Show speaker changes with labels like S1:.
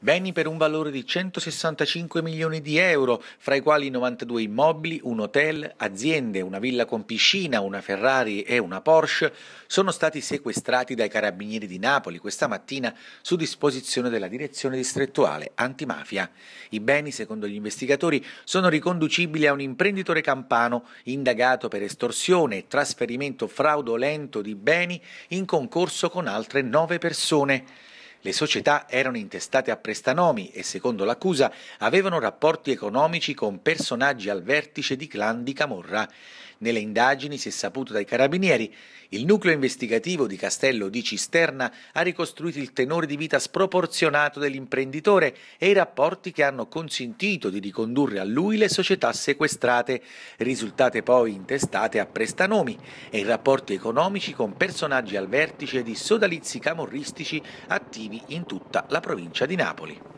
S1: Beni per un valore di 165 milioni di euro, fra i quali 92 immobili, un hotel, aziende, una villa con piscina, una Ferrari e una Porsche, sono stati sequestrati dai carabinieri di Napoli questa mattina su disposizione della direzione distrettuale antimafia. I beni, secondo gli investigatori, sono riconducibili a un imprenditore campano indagato per estorsione e trasferimento fraudolento di beni in concorso con altre nove persone. Le società erano intestate a prestanomi e, secondo l'accusa, avevano rapporti economici con personaggi al vertice di clan di Camorra. Nelle indagini si è saputo dai carabinieri. Il nucleo investigativo di Castello di Cisterna ha ricostruito il tenore di vita sproporzionato dell'imprenditore e i rapporti che hanno consentito di ricondurre a lui le società sequestrate, risultate poi intestate a prestanomi, e rapporti economici con personaggi al vertice di sodalizi camorristici attivi operativi in tutta la provincia di Napoli.